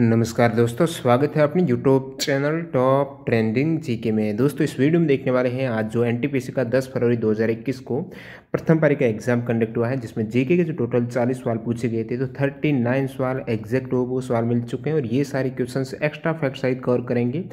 नमस्कार दोस्तों स्वागत है अपने YouTube channel top trending GK में दोस्तों इस वीडियो में देखने वाले हैं आज जो एनटीपीसी का 10 फरवरी 2021 को प्रथम पारी का एग्जाम कंडक्ट हुआ है जिसमें जीके के जो टोटल चालीस सवाल पूछे गए थे तो थर्टी नाइन सवाल एग्जैक्ट हो वो सवाल मिल चुके हैं और ये सारे क्वेश्चन एक्स्ट्रा फैक्ट सहित कवर करेंगे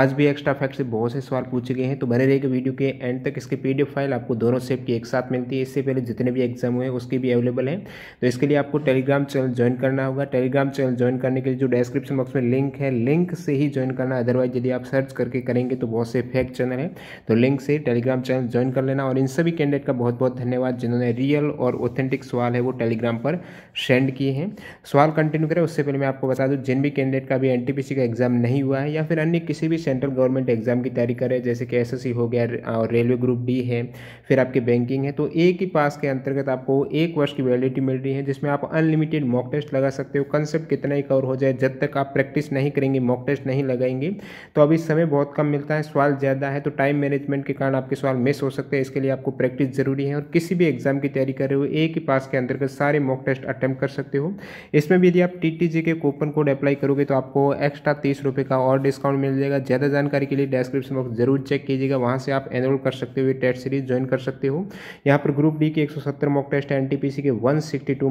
आज भी एक्स्ट्रा फैक्ट से बहुत से सवाल पूछे गए हैं तो बने रहेगा वीडियो के एंड तक इसके पी फाइल आपको दोनों सेट की एक साथ मिलती है इससे पहले जितने भी एग्जाम हुए उसके भी अवेलेबल हैं तो इसके लिए आपको टेलीग्राम चैनल ज्वाइन करना होगा टेलीग्राम चैनल ज्वाइन करने के लिए जो डिस्क्रिप्शन बॉक्स में लिंक है लिंक से ही ज्वाइन करना अदरवाइज यदि आप सर्च करके करेंगे तो बहुत से फैक्ट चैनल है तो लिंक से टेलीग्राम चैनल ज्वाइन कर लेना और इन सभी कैंडिडेट का बहुत बहुत धन्यवाद जिन्होंने रियल और ऑथेंटिक सवाल है वो टेलीग्राम पर सेंड किए हैं सवाल कंटिन्यू करें उससे पहले मैं आपको बता दूं जिन भी कैंडिडेट का भी एन का एग्ज़ाम नहीं हुआ है या फिर अन्य किसी भी सेंट्रल गवर्नमेंट एग्ज़ाम की तैयारी करें जैसे कि एस हो गया और रेलवे ग्रुप डी है फिर आपकी बैंकिंग है तो एक ही पास के अंतर्गत आपको एक वर्ष की वैलिडिटी मिल रही है जिसमें आप अनलिमिटेड मॉक टेस्ट लगा सकते हो कंसेप्ट कितना ही कवर हो जाए जब तक आप प्रैक्टिस नहीं करेंगे मॉक टेस्ट नहीं लगाएंगे तो अभी समय बहुत कम मिलता है सवाल ज़्यादा है तो टाइम मैनेजमेंट के कारण आपके सवाल मिस हो सकते हैं इसके लिए आपको प्रैक्टिस ज़रूरी है और किसी भी एग्जाम की तैयारी कर रहे हो एक ही पास के अंतर्गत सारे मॉक टेस्ट अटैम्प्ट कर सकते हो इसमें भी यदि आप टी के कूपन कोड अप्लाई करोगे तो आपको एक्स्ट्रा तीस रुपये का और डिस्काउंट मिल जाएगा ज़्यादा जानकारी के लिए डिस्क्रिप्शन बॉक्स जरूर चेक कीजिएगा वहाँ से आप एनरोल कर सकते हो टेस्ट सीरीज ज्वाइन कर सकते हो यहाँ पर ग्रुप डी के एक मॉक टेस्ट एन के वन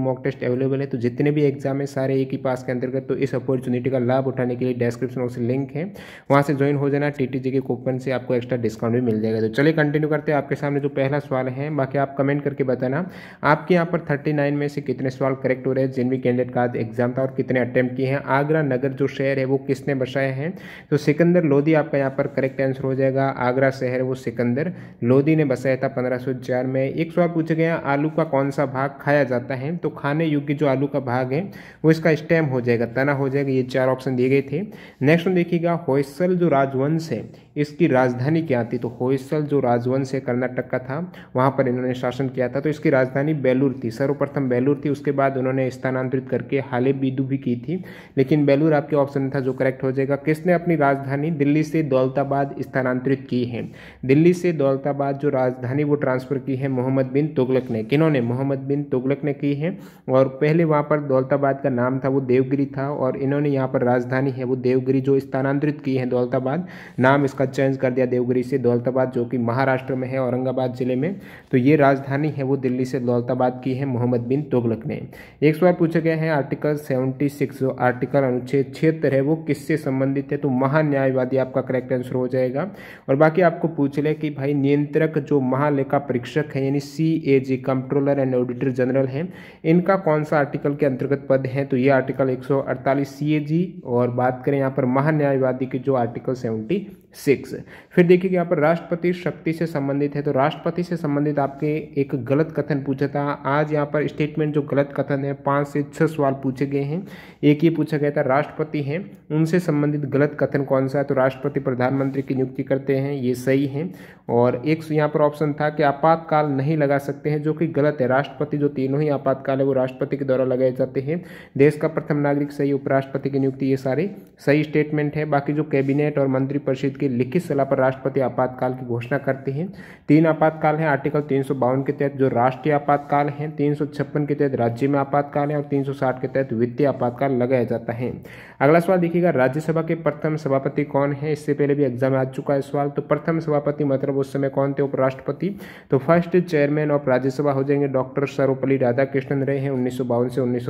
मॉक टेस्ट अवेलेबल है तो जितने भी एग्जाम है सारे एक ही पास के अंतर्गत तो इस अपॉर्चुनिटी का लाभ उठाने के लिए डिस्क्रिप्शन बॉक्स लिंक है वहाँ से ज्वाइन हो जाना टी के कूपन से आपको एक्स्ट्रा डिस्काउंट भी मिल जाएगा तो चलिए कंटिन्यू करते हैं आपके सामने जो पहला सवाल है बाकी आप कमेंट करके बताना आपके यहाँ पर थर्टी नाइन में से कितने सवाल करेक्ट हो रहे हैं जिन भी कैंडिडेट का एग्जाम था और कितने अटैम्प्ट किए हैं आगरा नगर जो शहर है वो किसने बसाए हैं तो सिकंदर लोधी आपका यहाँ पर करेक्ट आंसर हो जाएगा आगरा शहर वो सिकंदर लोधी ने बसाया था पंद्रह में एक सवाल पूछा गया आलू का कौन सा भाग खाया जाता है तो खाने योग्य जो आलू का भाग है वो इसका स्टेम हो जाएगा तना हो जाएगा ये चार ऑप्शन दिए गए थे नेक्स्ट देखिएगा होयसल जो राजवंश है इसकी राजधानी क्या थी तो होयसल जो राजवंश है कर्नाटक का था वहाँ पर इन्होंने शासन किया था तो इसकी राजधानी बेलूर थी सर्वप्रथम बेलूर थी उसके बाद उन्होंने स्थानांतरित करके हाले बीदू भी की थी लेकिन बेलूर आपके ऑप्शन था जो करेक्ट हो जाएगा किसने अपनी राजधानी दिल्ली से दौलताबाद स्थानांतरित की है दिल्ली से दौलताबाद जो राजधानी वो ट्रांसफ़र की है मोहम्मद बिन तुगलक ने किन्होंने मोहम्मद बिन तुगलक ने की है और पहले वहाँ पर दौलताबाद का नाम था वो देवगिरी था और इन्होंने यहाँ पर राजधानी है वो देवगिरी जो स्थानांतरित की है दौलताबाद नाम इसका इसका चेंज कर दिया देवगिरी से दौलताबाद जो कि महाराष्ट्र में है औरंगाबाद ज़िले में तो ये राजधानी है वो दिल्ली से दौलताबाद की है मोहम्मद बिन तुगलक ने एक सवाल पूछे गए हैं आर्टिकल सेवेंटी सिक्स जो आर्टिकल अनुच्छेद छिहत्तर है वो किससे संबंधित है तो महान्यायवादी आपका करेक्ट आंसर हो जाएगा और बाकी आपको पूछ ले कि भाई नियंत्रक जो महालेखा परीक्षक है यानी C A G controller and auditor general हैं इनका कौन सा आर्टिकल के अंतर्गत पद है तो ये आर्टिकल एक सौ अड़तालीस सी ए जी और बात करें यहाँ पर महान्यायवादी की जो आर्टिकल सेवेंटी सिक्स फिर देखिए कि यहाँ पर राष्ट्रपति शक्ति से संबंधित है तो राष्ट्रपति से संबंधित आपके एक गलत कथन पूछा था आज यहाँ पर स्टेटमेंट जो गलत कथन है पाँच से छः सवाल पूछे गए हैं एक ये पूछा गया था राष्ट्रपति हैं उनसे संबंधित गलत कथन कौन सा है तो राष्ट्रपति प्रधानमंत्री की नियुक्ति करते हैं ये सही है और एक यहाँ पर ऑप्शन था कि आपातकाल नहीं लगा सकते हैं जो कि गलत है राष्ट्रपति जो तीनों ही आपातकाल है वो राष्ट्रपति के द्वारा लगाए जाते हैं देश का प्रथम नागरिक सही उपराष्ट्रपति की नियुक्ति ये सारे सही स्टेटमेंट है बाकी जो कैबिनेट और मंत्रिपरिषद की लिखित सलाह पर राष्ट्रपति आपातकाल की घोषणा करते हैं तीन आपातकाल हैं आर्टिकल तीन के तहत जो राष्ट्रीय आपातकाल हैं तीन के तहत राज्य में आपातकाल है और तीन के तहत वित्तीय आपातकाल लगाया जाता है अगला सवाल देखिएगा राज्यसभा के प्रथम सभापति कौन है इससे पहले भी एग्जाम आ चुका है सवाल तो प्रथम सभापति मतलब उस समय कौन थे उपराष्ट्रपति तो फर्स्ट चेयरमैन ऑफ राज्यसभा हो जाएंगे डॉक्टर सर्वपल्ली राधाकृष्णन रहे हैं उन्नीस से उन्नीस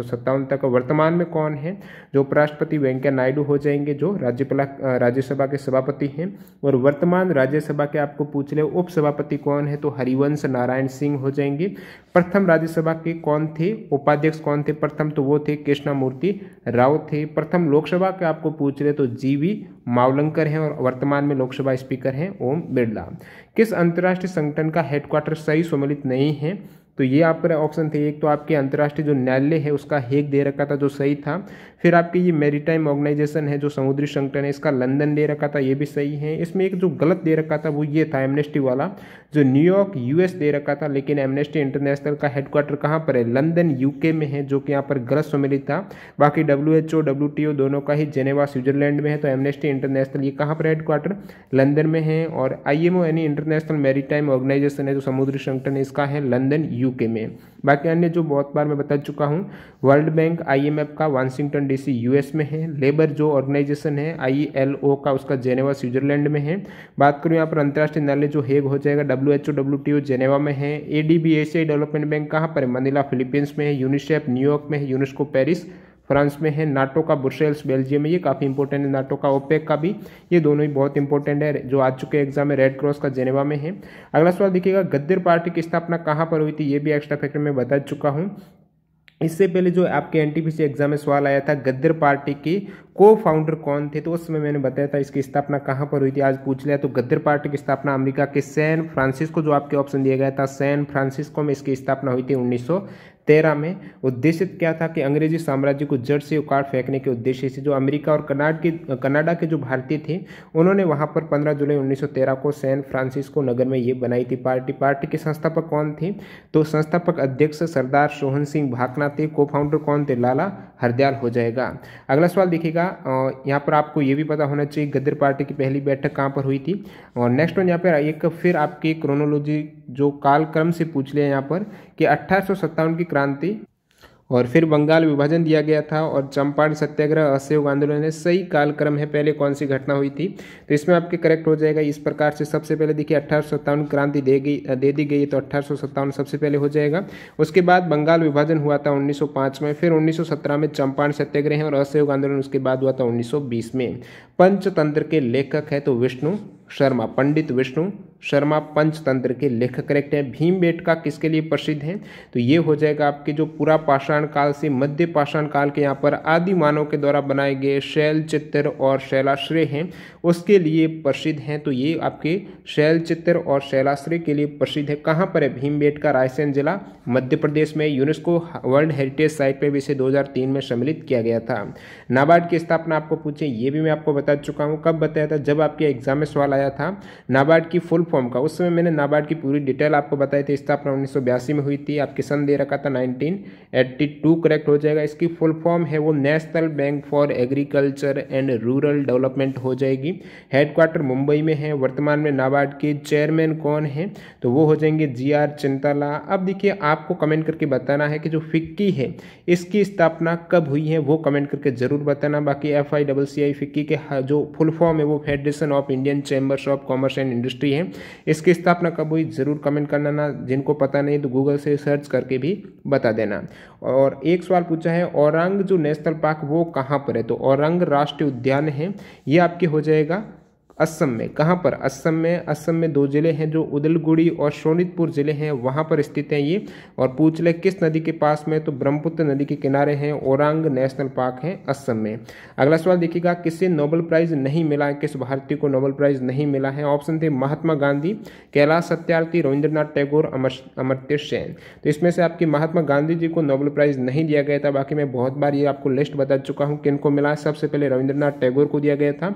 तक वर्तमान में कौन है जो उपराष्ट्रपति वेंकैया नायडू हो जाएंगे जो राज्यपाल राज्यसभा के सभापति हैं और वर्तमान राज्यसभा के आपको पूछ ले उपसभापति कौन है तो हरिवंश नारायण सिंह हो जाएंगे प्रथम राज्यसभा के कौन थे उपाध्यक्ष कौन थे प्रथम तो वो थे कृष्णा मूर्ति राव थे प्रथम लोक लोकसभा के आपको पूछ रहे तो जी वी मावलंकर हैं और वर्तमान में लोकसभा स्पीकर हैं ओम बिरला किस अंतर्राष्ट्रीय संगठन का हेडक्वार्टर सही सम्मिलित नहीं है तो ये आप ऑप्शन थे एक तो आपके अंतर्राष्ट्रीय जो न्यायालय है उसका हेक दे रखा था जो सही था फिर आपकी ये मेरीटाइम ऑर्गेनाइजेशन है जो समुद्री संगठन है इसका लंदन दे रखा था ये भी सही है इसमें एक जो गलत दे रखा था वो ये था एमनेस्टी वाला जो न्यूयॉर्क यूएस दे रखा था लेकिन एमनेस्टी इंटरनेशनल का हेडक्वार्टर कहाँ पर है लंदन यूके में है जो कि यहाँ पर गलत सम्मिलित था बाकी W H O W T O दोनों का ही जेनेवा स्विट्जरलैंड में है तो एमनेस्टी इंटरनेशनल ये कहाँ पर हेडक्वार्टर लंदन में है और आई एम ओ यानी इंटरनेशनल मेरीटाइम ऑर्गेनाइजेशन है जो समुद्री संगठन इसका है लंदन यूके में बाकी अन्य जो बहुत बार मैं बता चुका हूँ world bank I M F का वाशिंगटन आईआरडीसी यूएस में है लेबर जो ऑर्गेनाइजेशन है आईएलओ का उसका जेनेवा स्विट्जरलैंड में है बात करूँ यहाँ पर अंतर्राष्ट्रीय न्यायालय जो हेग हो जाएगा डब्ल्यू एच जेनेवा में है ए डी बी एशियाई डेवलपमेंट बैंक कहाँ पर मनीला फिलीपींस में है यूनिसेफ न्यूयॉर्क में है यूनेस्को पेरिस फ्रांस में है नाटो का ब्रुसेल्स बेल्जियम में ये काफ़ी इंपॉर्टेंट है नाटो का ओपेक का भी ये दोनों ही बहुत इंपॉर्टेंट है जो आ चुके एग्जाम में रेड क्रॉस का जेनेवा में है अगला सवाल देखिएगा गद्दर पार्टी की स्थापना कहाँ पर हुई थी ये भी एक्स्ट्रा फैक्टर में बता चुका हूँ इससे पहले जो आपके एन एग्जाम में सवाल आया था गद्दर पार्टी के को फाउंडर कौन थे तो उस समय मैंने बताया था इसकी स्थापना कहाँ पर हुई थी आज पूछ लिया तो गद्दर पार्टी की स्थापना अमेरिका के सैन फ्रांसिस्को जो आपके ऑप्शन दिया गया था सैन फ्रांसिस्को में इसकी स्थापना हुई थी उन्नीस तेरह में उद्देश्य क्या था कि अंग्रेजी साम्राज्य को जड़ से उकाड़ फेंकने के उद्देश्य से जो अमेरिका और कनाड के कनाडा के जो भारतीय थे उन्होंने वहाँ पर 15 जुलाई 1913 को सैन फ्रांसिस्को नगर में ये बनाई थी पार्टी पार्टी के संस्थापक कौन थे तो संस्थापक अध्यक्ष सरदार सोहन सिंह भाकना थे को फाउंडर कौन थे लाला हरदयाल हो जाएगा अगला सवाल देखिएगा यहाँ पर आपको ये भी पता होना चाहिए गद्दर पार्टी की पहली बैठक कहाँ पर हुई थी और नेक्स्ट वन यहाँ पर एक फिर आपकी क्रोनोलॉजी जो कालक्रम से पूछ लिया यहाँ पर कि अट्ठारह की क्रांति और फिर बंगाल विभाजन दिया गया था और चंपारण सत्याग्रह असहयोग आंदोलन है सही कालक्रम है पहले कौन सी घटना हुई थी तो इसमें आपके करेक्ट हो जाएगा इस प्रकार से सबसे पहले देखिए अठारह क्रांति दे गई दे दी गई तो सत्तावन सबसे पहले हो जाएगा उसके बाद बंगाल विभाजन हुआ था 1905 में फिर 1917 में चंपारण सत्याग्रह और असहयोग आंदोलन उसके बाद हुआ था बीस में पंचतंत्र के लेखक है तो विष्णु शर्मा पंडित विष्णु शर्मा पंचतंत्र के लेखक करेक्ट हैं भीम बेटका किसके लिए प्रसिद्ध हैं तो ये हो जाएगा आपके जो पूरा पाषाण काल से मध्य पाषाण काल के यहाँ पर आदि मानव के द्वारा बनाए गए शैल चित्र और शैलाश्रय हैं उसके लिए प्रसिद्ध हैं तो ये आपके शैल चित्र और शैलाश्रय के लिए प्रसिद्ध है कहाँ पर है भीम बेटका रायसेन जिला मध्य प्रदेश में यूनेस्को वर्ल्ड हेरिटेज साइट पर भी इसे दो में सम्मिलित किया गया था नाबार्ड की स्थापना आपको पूछे ये भी मैं आपको बता चुका हूँ कब बताया था जब आपके एग्जाम में सवाल आया था नाबार्ड की फुल फॉर्म का उस समय मैंने नाबार्ड की पूरी डिटेल आपको बताई थी स्थापना उन्नीस में हुई थी आपके सन दे रखा था 1982 करेक्ट हो जाएगा इसकी फुल फॉर्म है वो national bank for agriculture and rural development हो जाएगी हेडक्वार्टर मुंबई में है वर्तमान में नाबार्ड के चेयरमैन कौन है तो वो हो जाएंगे जी आर चिंताला अब देखिए आपको कमेंट करके बताना है कि जो फिक्की है इसकी स्थापना कब हुई है वो कमेंट करके जरूर बताना बाकी F I double C I FICCI के जो फुल फॉर्म है वो Federation of Indian Chambers of Commerce and Industry है इसकी स्थापना कब हुई ज़रूर कमेंट करना ना जिनको पता नहीं तो गूगल से सर्च करके भी बता देना और एक सवाल पूछा है औरंग जो नेशनल पार्क वो कहाँ पर है तो औरंग राष्ट्रीय उद्यान है ये आपके हो जाएगा असम में कहाँ पर असम में असम में दो ज़िले हैं जो उदलगुड़ी और शोनितपुर ज़िले हैं वहाँ पर स्थित हैं ये और पूछ ले किस नदी के पास में तो ब्रह्मपुत्र नदी के किनारे हैं ओरांग नेशनल पार्क है असम में अगला सवाल देखिएगा किसे नोबल प्राइज़ नहीं मिला है किस भारतीय को नोबल प्राइज़ नहीं मिला है ऑप्शन थे महात्मा गांधी कैलाश सत्यार्थी रविंद्रनाथ टैगोर अमर सेन तो इसमें से आपकी महात्मा गांधी जी को नोबल प्राइज़ नहीं दिया गया था बाकी मैं बहुत बार ये आपको लिस्ट बता चुका हूँ किन मिला सबसे पहले रविंद्रनाथ टैगोर को दिया गया था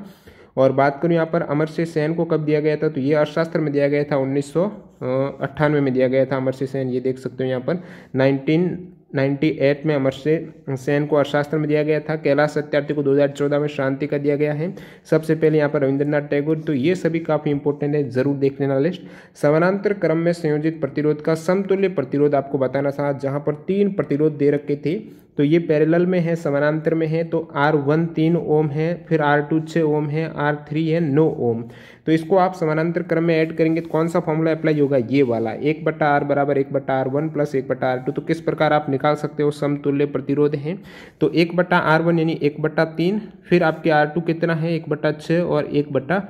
और बात करूँ यहाँ पर अमर सिंह सेन को कब दिया गया था तो ये अर्थशास्त्र में दिया गया था उन्नीस अट्ठानवे में दिया गया था अमर सिंह सेन ये देख सकते हो यहाँ पर नाइनटीन 98 में अमर से सेन को अर्थशास्त्र में दिया गया था कैलाश सत्यार्थी को 2014 में शांति का दिया गया है सबसे पहले यहाँ पर रविंद्रनाथ टैगोर तो ये सभी काफ़ी इंपॉर्टेंट है जरूर देख लेना लिस्ट समानांतर क्रम में संयोजित प्रतिरोध का समतुल्य प्रतिरोध आपको बताना था जहाँ पर तीन प्रतिरोध दे रखे थे तो ये पैरेलल में है समानांतर में है तो आर वन तीन ओम है फिर आर टू छः ओम है आर थ्री है नौ ओम तो इसको आप समानांतर क्रम में ऐड करेंगे तो कौन सा फॉर्मूला अप्लाई होगा ये वाला एक बट्टा आर बराबर एक बट्टा आर वन प्लस एक बट्टा आर टू तो किस प्रकार आप निकाल सकते हो समतुल्य प्रतिरोध हैं तो एक बट्टा आर वन यानी एक बट्टा तीन फिर आपके आर टू कितना है एक बट्टा छः और एक बट्टा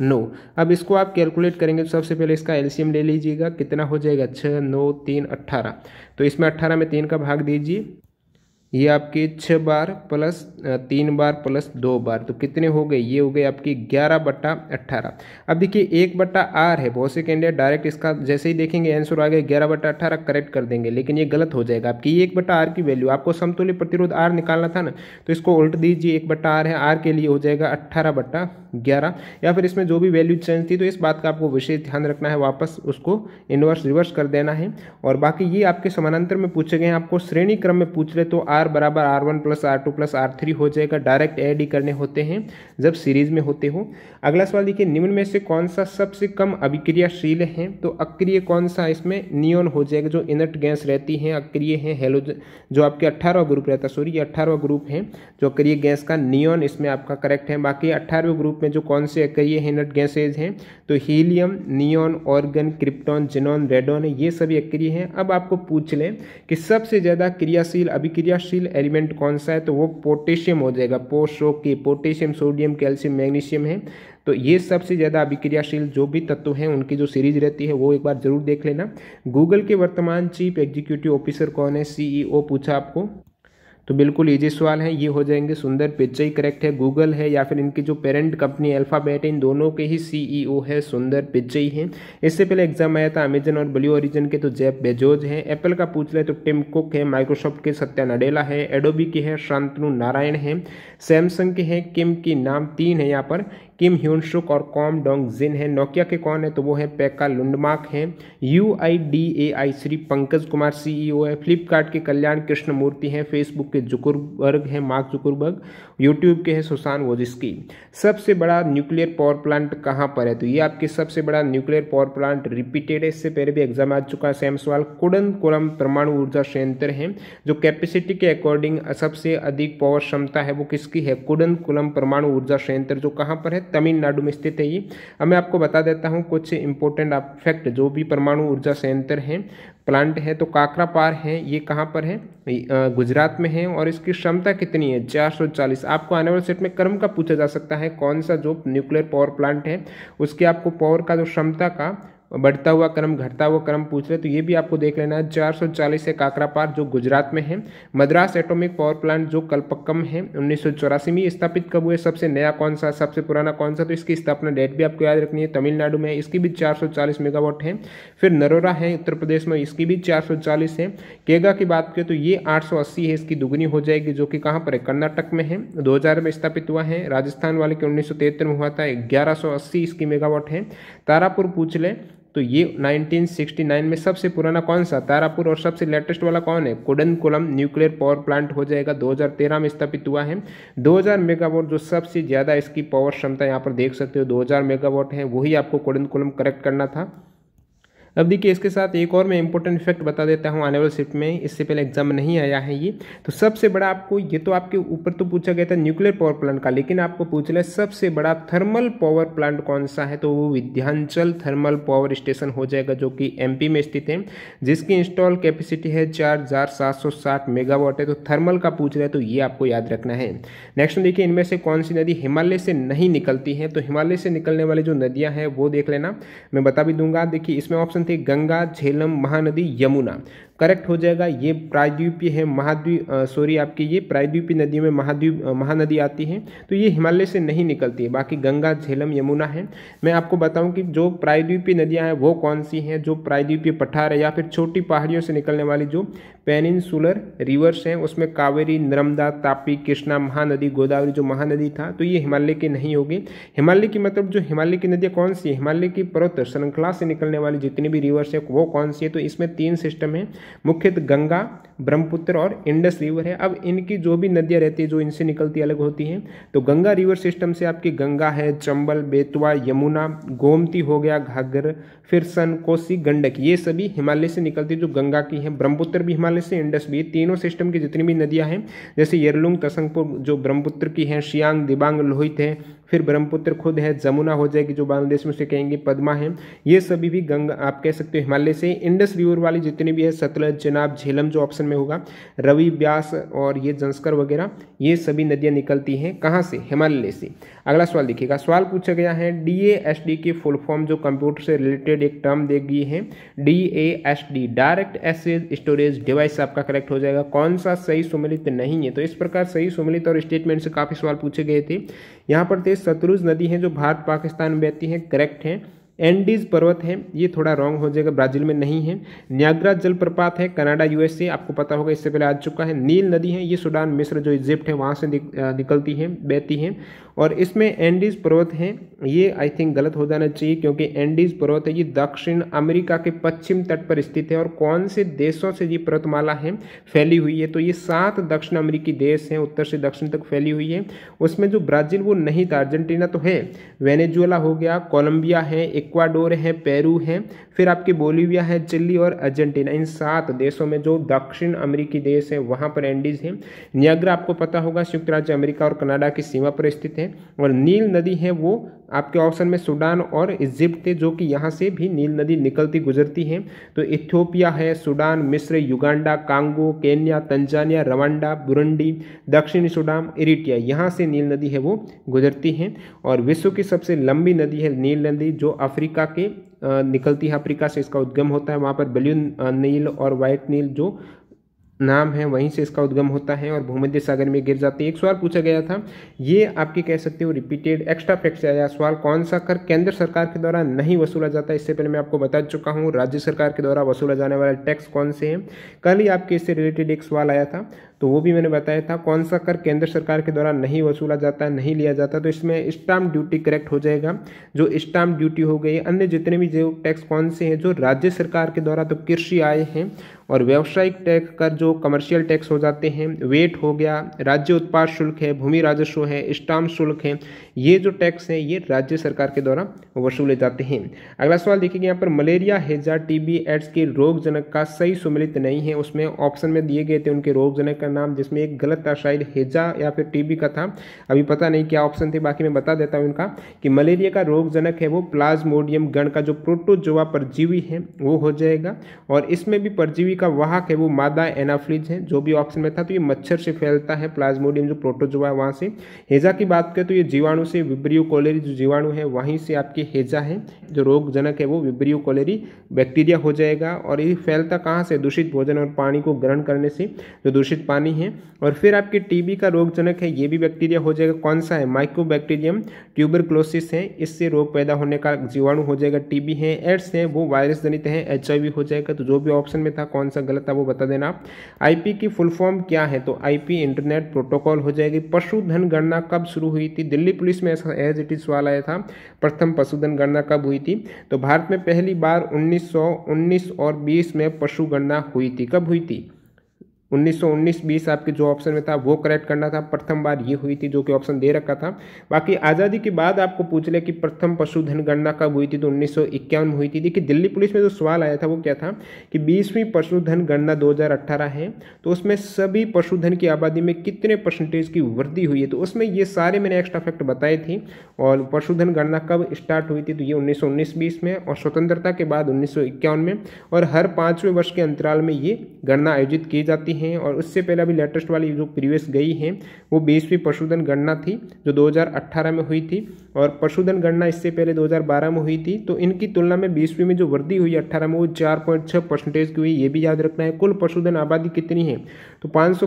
नौ अब इसको आप कैलकुलेट करेंगे तो सबसे पहले इसका एलसीएम ले लीजिएगा कितना हो जाएगा छः नौ तीन अट्ठारह तो इसमें अट्ठारह में तीन का भाग दीजिए ये आपकी छः बार प्लस तीन बार प्लस दो बार तो कितने हो गए ये हो गए आपकी ग्यारह बट्टा अट्ठारह अब देखिए एक बट्टा आर है बहुत से कैंडिडेट डायरेक्ट इसका जैसे ही देखेंगे आंसर आ गया ग्यारह बट्टा अट्ठारह करेक्ट कर देंगे लेकिन ये गलत हो जाएगा आपकी एक बट्टा आर की वैल्यू आपको समतुल्य प्रतिरोध आर निकालना था ना तो इसको उल्ट दीजिए एक बट्टा आर है आर के लिए हो जाएगा अट्ठारह बट्टा ग्यारह या फिर इसमें जो भी वैल्यू चेंज थी तो इस बात का आपको विशेष ध्यान रखना है वापस उसको इनवर्स रिवर्स कर देना है और बाकी ये आपके समानांतर में पूछे गए हैं आपको श्रेणी क्रम में पूछ रहे तो आर आर बराबर R one plus R two plus R three हो जाएगा डायरेक्ट एड ही करने होते हैं जब सीरीज में होते हो अगला सवाल देखिए निम्न में से कौन सा सबसे कम अभिक्रियाशील है तो अक्रिय कौन सा इसमें नियोन हो जाएगा जो इनर्ट गैस रहती है अक्रिय है हेलोजन जो आपके अट्ठारहवा ग्रुप रहता है सॉरी अट्ठारहवा ग्रुप है जो अक्रिय गैस का नियोन इसमें आपका करेक्ट है बाकी अट्ठारहवें ग्रुप में जो कौन से अक्रिय है इनर्ट गैसेज हैं तो helium neon argon krypton xenon radon ये सभी अक्रिय हैं अब आपको पूछ लें कि सबसे ज़्यादा क्रियाशील अभिक्रियाशील संकोचनशील एलिमेंट कौन सा है तो वो पोटेशियम हो जाएगा पोशो के पोटेशियम सोडियम कैल्शियम मैग्नीशियम है तो ये सबसे ज़्यादा अभिक्रियाशील जो भी तत्व हैं उनकी जो सीरीज रहती है वो एक बार जरूर देख लेना गूगल के वर्तमान चीफ एग्जीक्यूटिव ऑफिसर कौन है सीईओ e पूछा आपको तो बिल्कुल ईजी सवाल है ये हो जाएंगे सुंदर पिच्चई करेक्ट है गूगल है या फिर इनकी जो पेरेंट कंपनी अल्फ़ाबेट इन दोनों के ही सीईओ e है सुंदर पिच्चई है इससे पहले एग्जाम आया था अमेजन और ब्लू ओरिजन के तो जैप बेजोज है एप्पल का पूछ ले तो टिम कुक है माइक्रोसॉफ्ट के सत्या नडेला है एडोबी के है शांतनु नारायण है सैमसंग के हैं किम की नाम तीन है यहाँ पर किम ह्यून शुक और कॉम डोंग जिन है नोकिया के कौन है तो वो है पैका लुंडमार्क है U I D A I Shri Pankaj Kumar CEO e है फ्लिपकार्ट के कल्याण कृष्ण मूर्ति हैं फेसबुक के जुकुरबर्ग हैं मार्क जुकुरबर्ग यूट्यूब के हैं सुशान वोजिस्की सबसे बड़ा न्यूक्लियर पावर प्लांट कहाँ पर है तो ये आपके सबसे बड़ा न्यूक्लियर पावर प्लांट रिपीटेड है इससे पहले भी एग्जाम आ चुका है सेम सवाल कुडन कोलम परमाणु ऊर्जा संयंत्र है जो कैपेसिटी के अकॉर्डिंग सबसे अधिक पावर क्षमता है वो किसकी है कुडन कुलम परमाणु ऊर्जा संयंत्र जो कहाँ पर है तमिलनाडु में स्थित है ये अब मैं आपको बता देता हूँ कुछ इंपॉर्टेंट आप फैक्ट जो भी परमाणु ऊर्जा संयंत्र हैं प्लांट है तो काकरा पार है ये कहाँ पर है गुजरात में है और इसकी क्षमता कितनी है 440 आपको आने वाले सेट में कर्म का पूछा जा सकता है कौन सा जो न्यूक्लियर पावर प्लांट है उसके आपको पावर का जो क्षमता का बढ़ता हुआ क्रम घटता हुआ क्रम पूछ रहे तो ये भी आपको देख लेना है चार सौ चालीस है काकरा पार जो गुजरात में है मद्रास एटॉमिक पावर प्लांट जो कल्पक्कम है उन्नीस में स्थापित कब हुए सबसे नया कौन सा सबसे पुराना कौन सा तो इसकी स्थापना डेट भी आपको याद रखनी है तमिलनाडु में इसकी भी चार मेगावाट है फिर नरोरा है उत्तर प्रदेश में इसकी भी चार है केगा की बात करें तो ये आठ है इसकी दुगनी हो जाएगी जो कि कहाँ पर है कर्नाटक में है दो में स्थापित हुआ है राजस्थान वाले के उन्नीस में हुआ था ग्यारह इसकी मेगावाट है तारापुर पूछ लें तो ये 1969 में सबसे पुराना कौन सा तारापुर और सबसे लेटेस्ट वाला कौन है कोडनकुलम न्यूक्लियर पावर प्लांट हो जाएगा 2013 में स्थापित हुआ है 2000 मेगावाट जो सबसे ज़्यादा इसकी पावर क्षमता यहाँ पर देख सकते हो 2000 मेगावाट है वही आपको कोडनकुलम करेक्ट करना था अब देखिए इसके साथ एक और मैं इंपॉर्टेंट इफेक्ट बता देता हूँ आने वाले शिफ्ट में इससे पहले एग्जाम नहीं आया है ये तो सबसे बड़ा आपको ये तो आपके ऊपर तो पूछा गया था न्यूक्लियर पावर प्लांट का लेकिन आपको पूछ है सबसे बड़ा थर्मल पावर प्लांट कौन सा है तो वो विध्यांचल थर्मल पावर स्टेशन हो जाएगा जो कि एम में स्थित है जिसकी इंस्टॉल कैपेसिटी है चार मेगावाट है तो थर्मल का पूछ रहे है तो ये आपको याद रखना है नेक्स्ट में देखिए इनमें से कौन सी नदी हिमालय से नहीं निकलती है तो हिमालय से निकलने वाली जो नदियाँ हैं वो देख लेना मैं बता भी दूंगा देखिए इसमें ऑप्शन थे गंगा झेलम महानदी यमुना करेक्ट हो जाएगा ये प्रायद्वीपीय है महाद्वीप सॉरी आपके ये प्रायद्वीपीय नदियों में महाद्वीप महानदी आती है तो ये हिमालय से नहीं निकलती है बाकी गंगा झेलम यमुना है मैं आपको बताऊं कि जो प्रायद्वीपीय नदियां हैं वो कौन सी हैं जो प्रायद्वीपीय पठार है या फिर छोटी पहाड़ियों से निकलने वाली जो पेनिनसुलर रिवर्स हैं उसमें कावेरी नर्मदा तापी कृष्णा महानदी गोदावरी जो महानदी था तो ये हिमालय की नहीं होगी हिमालय की मतलब जो हिमालय की नदियाँ कौन सी हिमालय की पर्वत श्रृंखला से निकलने वाली जितनी भी रिवर्स है वो कौन सी है तो इसमें तीन सिस्टम है मुख्यतः गंगा ब्रह्मपुत्र और इंडस रिवर है अब इनकी जो भी नदियाँ रहती है जो इनसे निकलती अलग होती हैं तो गंगा रिवर सिस्टम से आपकी गंगा है चंबल बेतवा यमुना गोमती हो गया घाघर फिर सन कोसी गंडक ये सभी हिमालय से निकलती जो गंगा की है ब्रह्मपुत्र भी हिमालय से इंडस भी तीनों सिस्टम की जितनी भी नदियाँ हैं जैसे येरलुंग तसंगपुर जो ब्रह्मपुत्र की हैं शियांग दिबांग लोहित है फिर ब्रह्मपुत्र खुद है जमुना हो जाएगी जो बांग्लादेश में से कहेंगे पदमा है ये सभी भी गंगा आप कह सकते हो हिमालय से इंडस रिवर वाली जितनी भी है सतलुज सतलज चनाब झेलम जो ऑप्शन में होगा रवि ब्यास और ये जंस्कर वगैरह ये सभी नदियाँ निकलती हैं कहाँ से हिमालय से अगला सवाल देखिएगा सवाल पूछा गया है डी एस डी के फुल फॉर्म जो कंप्यूटर से रिलेटेड एक टर्म दे गई है D S D direct access storage device आपका करेक्ट हो जाएगा कौन सा सही सुमिलित नहीं है तो इस प्रकार सही सुमिलित और स्टेटमेंट से काफ़ी सवाल पूछे गए थे यहाँ पर थे सतलुज नदी है जो भारत पाकिस्तान में बहती है करेक्ट है एंडीज पर्वत है ये थोड़ा रॉन्ग हो जाएगा ब्राजील में नहीं है न्याग्रा जलप्रपात है कनाडा यूएसए आपको पता होगा इससे पहले आ चुका है नील नदी है ये सुडान मिस्र जो इजिप्ट है वहाँ से निकलती है बहती है और इसमें एंडीज़ पर्वत हैं ये आई थिंक गलत हो जाना चाहिए क्योंकि एंडीज़ पर्वत है ये दक्षिण अमेरिका के पश्चिम तट पर स्थित है और कौन से देशों से ये पर्वतमाला है फैली हुई है तो ये सात दक्षिण अमेरिकी देश हैं उत्तर से दक्षिण तक फैली हुई है उसमें जो ब्राज़ील वो नहीं था अर्जेंटीना तो है वेनेजुएला हो गया कोलंबिया है इक्वाडोर है पेरू है फिर आपकी बोलीविया है चिल्ली और अर्जेंटीना इन सात देशों में जो दक्षिण अमेरिकी देश है वहाँ पर एंडीज है नियाग्रा आपको पता होगा संयुक्त राज्य अमेरिका और कनाडा की सीमा पर स्थित है और नील नदी है वो आपके ऑप्शन में सूडान और इजिप्ट थे जो कि यहाँ से भी नील नदी निकलती गुजरती है तो इथियोपिया है सूडान मिस्र Uganda Congo Kenya Tanzania Rwanda Burundi दक्षिणी सूडान इरिटिया यहाँ से नील नदी है वो गुजरती है और विश्व की सबसे लंबी नदी है नील नदी जो अफ्रीका के निकलती है अफ्रीका से इसका उद्गम होता है वहाँ पर ब्लू नील और वाइट नील जो नाम है वहीं से इसका उद्गम होता है और भूमध्य सागर में गिर जाती है एक सवाल पूछा गया था ये आपके कह सकते हो रिपीटेड एक्स्ट्रा फैक्ट्स आया सवाल कौन सा कर केंद्र सरकार के द्वारा नहीं वसूला जाता इससे पहले मैं आपको बता चुका हूँ राज्य सरकार के द्वारा वसूला जाने वाला टैक्स कौन से हैं कल ही आपके इससे रिलेटेड एक सवाल आया था तो वो भी मैंने बताया था कौन सा कर केंद्र सरकार के द्वारा नहीं वसूला जाता नहीं लिया जाता तो इसमें स्टाम्प ड्यूटी करेक्ट हो जाएगा जो स्टाम्प ड्यूटी हो गई अन्य जितने भी जो टैक्स कौन से हैं जो राज्य सरकार के द्वारा तो कृषि आय हैं और व्यावसायिक टैक्स कर जो कमर्शियल टैक्स हो जाते हैं वेट हो गया राज्य उत्पाद शुल्क है भूमि राजस्व है स्टाम्प शुल्क है ये जो टैक्स हैं ये राज्य सरकार के द्वारा वसूले जाते हैं अगला सवाल देखिए यहाँ पर मलेरिया हैजा टीबी एड्स के रोगजनक का सही सुमिलित नहीं है उसमें ऑप्शन में दिए गए थे उनके रोगजनक का नाम जिसमें एक गलत था शायद हेजा या फिर टीबी का था अभी पता नहीं क्या ऑप्शन थे बाकी मैं बता देता हूँ इनका कि मलेरिया का रोगजनक है वो प्लाज्मोडियम गण का जो प्रोटोजोआ परजीवी है वो हो जाएगा और इसमें भी परजीवी का वाहक है वो मादा एनाफ्लिज है जो भी ऑप्शन में था तो ये मच्छर से फैलता है प्लाज्मोडियम जो प्रोटोजोआ है वहाँ से हेजा की बात करें तो ये जीवाणु से विब्रियो कोलेरी जो जीवाणु है वहीं से आपकी हेजा है जो रोगजनक है वो विब्रियो कोलेरी बैक्टीरिया हो जाएगा और ये फैलता कहाँ से दूषित भोजन और पानी को ग्रहण करने से जो दूषित पानी पानी है और फिर आपके टीबी का रोगजनक है ये भी बैक्टीरिया हो जाएगा कौन सा है माइक्रोबैक्टीरियम ट्यूबरक्लोसिस है इससे रोग पैदा होने का जीवाणु हो जाएगा टीबी है एड्स है वो वायरस जनित है एच हो जाएगा तो जो भी ऑप्शन में था कौन सा गलत था वो बता देना आप आई की फुल फॉर्म क्या है तो आई इंटरनेट प्रोटोकॉल हो जाएगी पशुधन गणना कब शुरू हुई थी दिल्ली पुलिस में ऐसा एज इट इज सवाल आया था प्रथम पशुधन गणना कब हुई थी तो भारत में पहली बार उन्नीस 19 और 20 में पशु गणना हुई थी कब हुई थी 1919-20 आपके जो ऑप्शन में था वो करेक्ट करना था प्रथम बार ये हुई थी जो कि ऑप्शन दे रखा था बाकी आज़ादी के बाद आपको पूछ ले कि प्रथम पशुधन गणना कब हुई थी तो उन्नीस में हुई थी देखिए दिल्ली पुलिस में जो सवाल आया था वो क्या था कि बीसवीं पशुधन गणना 2018 है तो उसमें सभी पशुधन की आबादी में कितने परसेंटेज की वृद्धि हुई है तो उसमें ये सारे मैंने एक्स्ट्रा फैक्ट बताए थे और पशुधन गणना कब स्टार्ट हुई थी तो ये उन्नीस सौ में और स्वतंत्रता के बाद उन्नीस में और हर पाँचवें वर्ष के अंतराल में ये गणना आयोजित की जाती है हैं और उससे पहले अभी लेटेस्ट वाली जो प्रीवियस गई हैं वो बीसवीं पशुधन गणना थी जो 2018 में हुई थी और पशुधन गणना इससे पहले 2012 में हुई थी तो इनकी तुलना में बीसवीं में जो वृद्धि हुई अट्ठारह में वो चार परसेंटेज की हुई ये भी याद रखना है कुल पशुधन आबादी कितनी है तो पाँच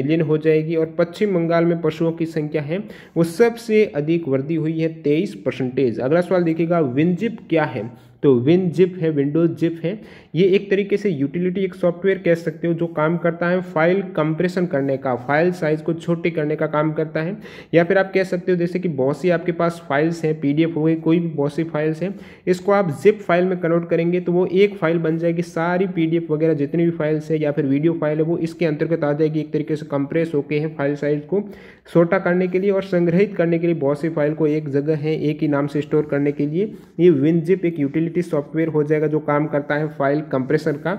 मिलियन हो जाएगी और पश्चिम बंगाल में पशुओं की संख्या है वो सबसे अधिक वृद्धि हुई है तेईस अगला सवाल देखिएगा विंजिप क्या है तो विन जिप है विंडोज जिप है ये एक तरीके से यूटिलिटी एक सॉफ्टवेयर कह सकते हो जो काम करता है फाइल कंप्रेशन करने का फाइल साइज को छोटे करने का काम करता है या फिर आप कह सकते हो जैसे कि बहुत सी आपके पास फाइल्स हैं पी हो गई कोई भी बहुत सी फाइल्स हैं इसको आप जिप फाइल में कन्वर्ट करेंगे तो वो एक फाइल बन जाएगी सारी पी वगैरह जितनी भी फाइल्स है या फिर वीडियो फाइल है वो इसके अंतर्गत आ जाएगी एक तरीके से कंप्रेस होके है फाइल साइज को छोटा करने के लिए और संग्रहित करने के लिए बहुत सी फाइल को एक जगह है एक ही नाम से स्टोर करने के लिए ये विनजिप एक यूटिलिटी यूटिलिटी सॉफ्टवेयर हो जाएगा जो काम करता है फाइल कंप्रेसर का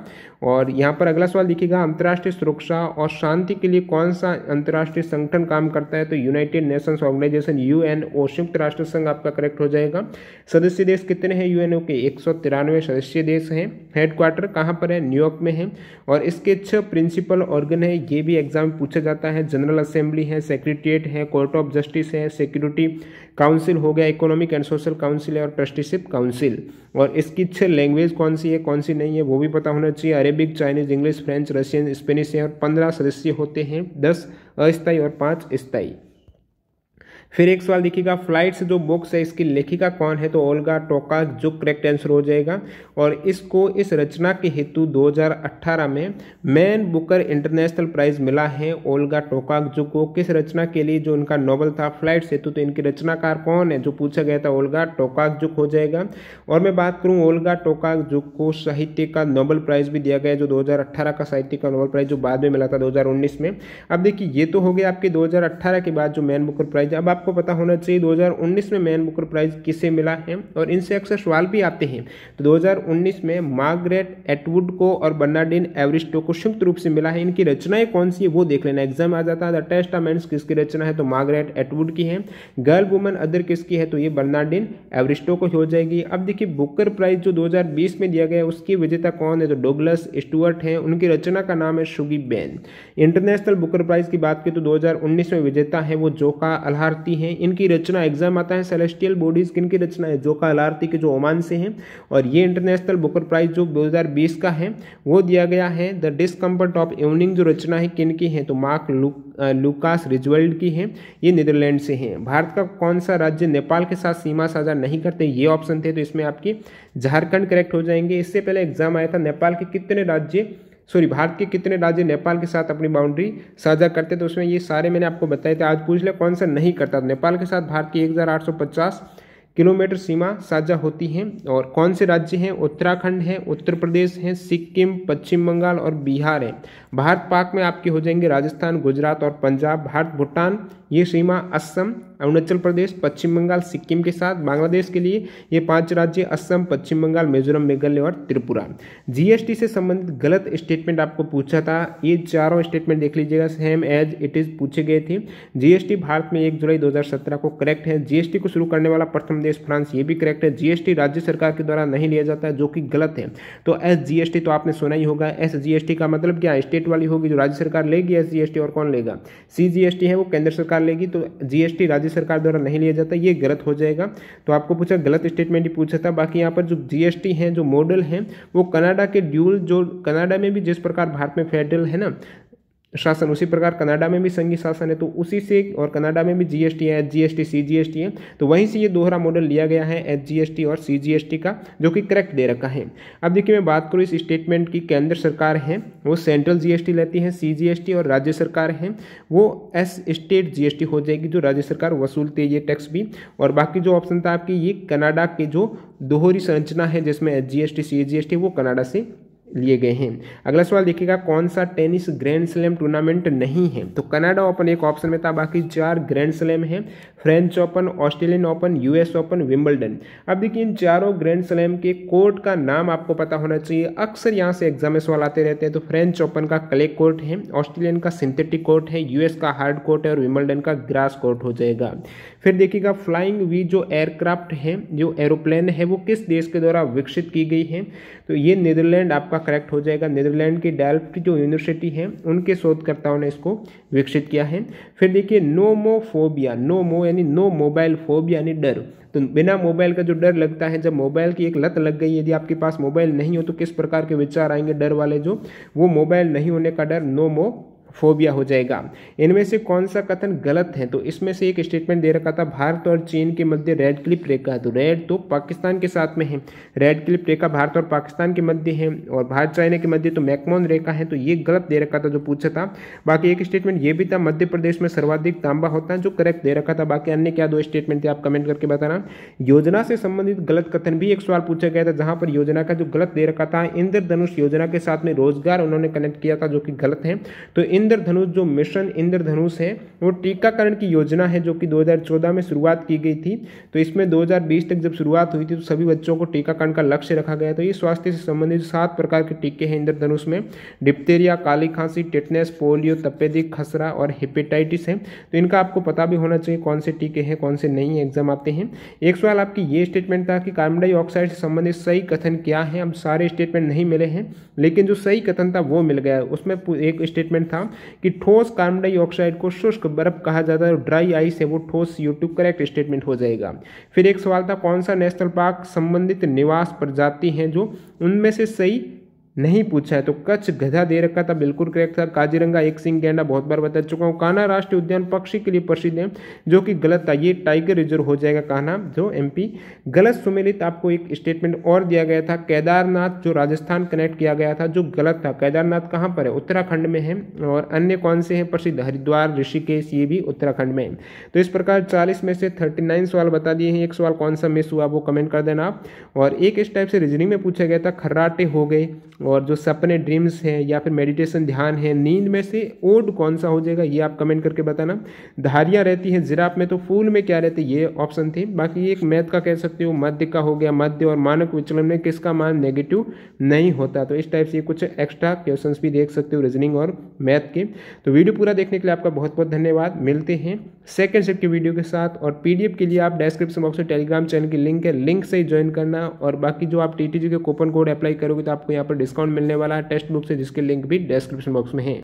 और यहाँ पर अगला सवाल देखिएगा अंतर्राष्ट्रीय सुरक्षा और शांति के लिए कौन सा अंतर्राष्ट्रीय संगठन काम करता है तो United Nations Organisation U N O संयुक्त राष्ट्र संघ आपका करेक्ट हो जाएगा सदस्य देश कितने हैं यूएनओ के एक सदस्य देश हैं हेडक्वार्टर कहाँ पर है न्यूयॉर्क में है और इसके छः प्रिंसिपल ऑर्गन है ये भी एग्जाम में पूछा जाता है जनरल असेंबली है सेक्रेटरिएट है कोर्ट ऑफ जस्टिस है सिक्योरिटी काउंसिल हो गया इकोनॉमिक एंड सोशल काउंसिल है और ट्रस्टीशिप काउंसिल और इसकी छः लैंग्वेज कौन सी है कौन सी नहीं है वो भी पता होना चाहिए Arabic Chinese English French Russian Spanish है और पंद्रह सदस्य होते हैं दस अस्थाई और पाँच स्थाई फिर एक सवाल देखिएगा फ्लाइट जो बुक्स है इसकी लेखिका कौन है तो ओल्गा टोका जो करेक्ट आंसर हो जाएगा और इसको इस रचना के हेतु 2018 में मैन बुकर इंटरनेशनल प्राइज मिला है ओल्गा जो को किस रचना के लिए जो उनका नॉवल था फ्लाइट हेतु तो इनकी रचनाकार कौन है जो पूछा गया था ओल्गा जुक हो जाएगा और मैं बात करूँ ओल्गा जुक को साहित्य का नोबल प्राइज भी दिया गया जो दो का साहित्य का नोबल प्राइज जो बाद में मिला था दो में अब देखिए ये तो हो गया आपके दो के बाद जो मैन बुकर प्राइज अब आप आपको पता होना चाहिए 2019 में मैन बुकर प्राइज किसे मिला है और इनसे अक्सर सवाल भी आते हैं तो 2019 में मार्गरेट एटवुड को और बर्नाडिन एवरिस्टो को संयुक्त रूप से मिला है इनकी रचनाएं कौन सी है वो देख लेना एग्जाम आ जाता है द टेस्टामेंट्स किसकी रचना है तो मार्गरेट एटवुड की है गर्ल वुमन अदर किसकी है तो ये बर्नाडिन एवरिस्टो को हो जाएगी अब देखिए बुकर प्राइज जो दो में दिया गया उसकी विजेता कौन है तो डोगलस स्टूअर्ट है उनकी रचना का नाम है Shuggie Bain International Booker Prize की बात की तो दो में विजेता है वो जोका अलहारती आती हैं इनकी रचना एग्जाम आता है सेलेस्टियल बॉडीज़ किन की रचना है जोका अलारती के जो ओमान से हैं और ये इंटरनेशनल बुकर प्राइज जो 2020 का है वो दिया गया है द डिसकम्फर्ट ऑफ इवनिंग जो रचना है किन की है तो मार्क लुक लुकास रिजवल्ड की है ये नीदरलैंड से हैं भारत का कौन सा राज्य नेपाल के साथ सीमा साझा नहीं करते ये ऑप्शन थे तो इसमें आपकी झारखंड करेक्ट हो जाएंगे इससे पहले एग्जाम आया था नेपाल के कितने राज्य सॉरी भारत के कितने राज्य नेपाल के साथ अपनी बाउंड्री साझा करते तो उसमें ये सारे मैंने आपको बताए थे आज पूछ ले कौन सा नहीं करता तो नेपाल के साथ भारत की एक किलोमीटर सीमा साझा होती है और कौन से राज्य हैं उत्तराखंड है उत्तर प्रदेश है सिक्किम पश्चिम बंगाल और बिहार है भारत पाक में आपके हो जाएंगे राजस्थान गुजरात और पंजाब भारत भूटान ये सीमा असम अरुणाचल प्रदेश पश्चिम बंगाल सिक्किम के साथ बांग्लादेश के लिए ये पांच राज्य असम पश्चिम बंगाल मिजोरम मेघालय और त्रिपुरा जीएसटी से संबंधित गलत स्टेटमेंट आपको पूछा था ये चारों स्टेटमेंट देख लीजिएगा सेम एज इट इज पूछे गए थे जीएसटी भारत में एक जुलाई 2017 को करेक्ट है जीएसटी को शुरू करने वाला प्रथम देश फ्रांस ये भी करेक्ट है जीएसटी राज्य सरकार के द्वारा नहीं लिया जाता है जो कि गलत है तो एस जीएसटी तो आपने सुना ही होगा एस जीएसटी का मतलब क्या स्टेट वाली होगी जो राज्य सरकार लेगी एस जीएसटी और कौन लेगा सी है वो केंद्र सरकार सरकार लेगी तो जीएसटी राज्य सरकार द्वारा नहीं लिया जाता ये गलत हो जाएगा तो आपको पूछा गलत स्टेटमेंट ही पूछा था बाकी यहाँ पर जो जीएसटी है जो मॉडल है वो कनाडा के ड्यूल जो कनाडा में भी जिस प्रकार भारत में फेडरल है ना शासन उसी प्रकार कनाडा में भी संघीय शासन है तो उसी से और कनाडा में भी जीएसटी है जीएसटी सीजीएसटी है तो वहीं से ये दोहरा मॉडल लिया गया है एसजीएसटी और सीजीएसटी का जो कि करेक्ट दे रखा है अब देखिए मैं बात करूँ इस स्टेटमेंट की केंद्र सरकार है वो सेंट्रल जीएसटी लेती है सीजीएसटी और राज्य सरकार है वो एस स्टेट जीएसटी हो जाएगी जो राज्य सरकार वसूलती है ये टैक्स भी और बाकी जो ऑप्शन था आपकी ये कनाडा के जो दोहरी संरचना है जिसमें H G S T C G S T वो कनाडा से लिए गए हैं अगला सवाल देखिएगा कौन सा टेनिस ग्रैंड स्लैम टूर्नामेंट नहीं है तो कनाडा ओपन एक ऑप्शन में था बाकी चार ग्रैंड स्लैम है French Open Australian Open US Open Wimbledon अब देखिए इन चारों ग्रैंड स्लैम के कोर्ट का नाम आपको पता होना चाहिए अक्सर यहाँ से एग्जाम में सवाल आते रहते हैं तो फ्रेंच ओपन का क्ले कोर्ट है ऑस्ट्रेलियन का सिंथेटिक कोर्ट है यूएस का हार्ड कोर्ट है और विम्बलडन का ग्रास कोर्ट हो जाएगा फिर देखिएगा फ्लाइंग वी जो एयरक्राफ्ट है जो एरोप्लेन है वो किस देश के द्वारा विकसित की गई है तो ये नीदरलैंड आपका करेक्ट हो जाएगा नीदरलैंड की डेल्फ्ट जो यूनिवर्सिटी है उनके शोधकर्ताओं ने इसको विकसित किया है फिर देखिए नोमोफोबिया नोमो यानी नो मोबाइल फोब यानी डर तो बिना मोबाइल का जो डर लगता है जब मोबाइल की एक लत लग गई यदि आपके पास मोबाइल नहीं हो तो किस प्रकार के विचार आएंगे डर वाले जो वो मोबाइल नहीं होने का डर नोमो फोबिया हो जाएगा इनमें से कौन सा कथन गलत है तो इसमें से एक स्टेटमेंट दे रखा था भारत और चीन के मध्य रेड क्लिप रेखा तो रेड तो पाकिस्तान के साथ में है रेड क्लिप रेखा भारत और पाकिस्तान के मध्य है और भारत चाइना के मध्य तो मैकमोन रेखा है तो ये गलत दे रखा था जो पूछा था बाकी एक स्टेटमेंट ये भी था मध्य प्रदेश में सर्वाधिक तांबा होता है जो करेक्ट दे रखा था बाकी अन्य क्या दो स्टेटमेंट थे आप कमेंट करके बताना योजना से संबंधित गलत कथन भी एक सवाल पूछा गया था जहां पर योजना का जो गलत दे रखा था इंद्रधनुष योजना के साथ में रोजगार उन्होंने कनेक्ट किया था जो कि गलत है तो इन इंद्रधनुष जो मिशन इंद्रधनुष है वो टीकाकरण की योजना है जो कि 2014 में शुरुआत की गई थी तो इसमें 2020 तक जब शुरुआत हुई थी तो सभी बच्चों को टीकाकरण का लक्ष्य रखा गया तो ये स्वास्थ्य से संबंधित सात प्रकार के टीके हैं इंद्रधनुष में डिप्टेरिया काली खांसी टिटनेस पोलियो तपेदिक खसरा और हेपेटाइटिस है तो इनका आपको पता भी होना चाहिए कौन से टीके हैं कौन से नहीं है एग्जाम आते हैं एक सवाल आपकी ये स्टेटमेंट था कि कार्बन डाइऑक्साइड से संबंधित सही कथन क्या है अब सारे स्टेटमेंट नहीं मिले हैं लेकिन जो सही कथन था वो मिल गया उसमें एक स्टेटमेंट था कि ठोस कार्बन डाइऑक्साइड को शुष्क बर्फ कहा जाता है ड्राई आइस है वो ठोस यूट्यूब करेक्ट स्टेटमेंट हो जाएगा फिर एक सवाल था कौन सा नेशनल पार्क संबंधित निवास प्रजाति हैं जो उनमें से सही नहीं पूछा है तो कच्छ गधा दे रखा था बिल्कुल करेक्ट था काजीरंगा एक सिंह गैंडा बहुत बार बता चुका हूँ कान्हा राष्ट्रीय उद्यान पक्षी के लिए प्रसिद्ध है जो कि गलत था ये टाइगर रिजर्व हो जाएगा कान्हा जो एमपी गलत सुमेलित आपको एक स्टेटमेंट और दिया गया था केदारनाथ जो राजस्थान कनेक्ट किया गया था जो गलत था केदारनाथ कहाँ पर है उत्तराखंड में है और अन्य कौन से हैं प्रसिद्ध हरिद्वार ऋषिकेश ये भी उत्तराखंड में है तो इस प्रकार चालीस में से थर्टी सवाल बता दिए हैं एक सवाल कौन सा मिस हुआ वो कमेंट कर देना आप और एक इस टाइप से रीजनिंग में पूछा गया था खर्राटे हो गए और जो सपने ड्रीम्स हैं या फिर मेडिटेशन ध्यान है नींद में से ओड कौन सा हो जाएगा ये आप कमेंट करके बताना धारियाँ रहती हैं जिराफ में तो फूल में क्या रहती है ये ऑप्शन थी बाकी एक मैथ का कह सकते हो मध्य का हो गया मध्य और मानक विचलन में किसका मान नेगेटिव नहीं होता तो इस टाइप से कुछ एक्स्ट्रा क्वेश्चन भी देख सकते हो रीजनिंग और मैथ के तो वीडियो पूरा देखने के लिए आपका बहुत बहुत धन्यवाद मिलते हैं सेकेंड सेट की वीडियो के साथ और पीडीएफ के लिए आप डिस्क्रिप्शन बॉक्स में टेलीग्राम चैनल की लिंक है लिंक से ही ज्वाइन करना और बाकी जो आप टी के कूपन कोड अप्लाई करोगे तो आपको यहाँ पर डिस्काउंट मिलने वाला है टेक्स्ट बुक से जिसके लिंक भी डिस्क्रिप्शन बॉक्स में है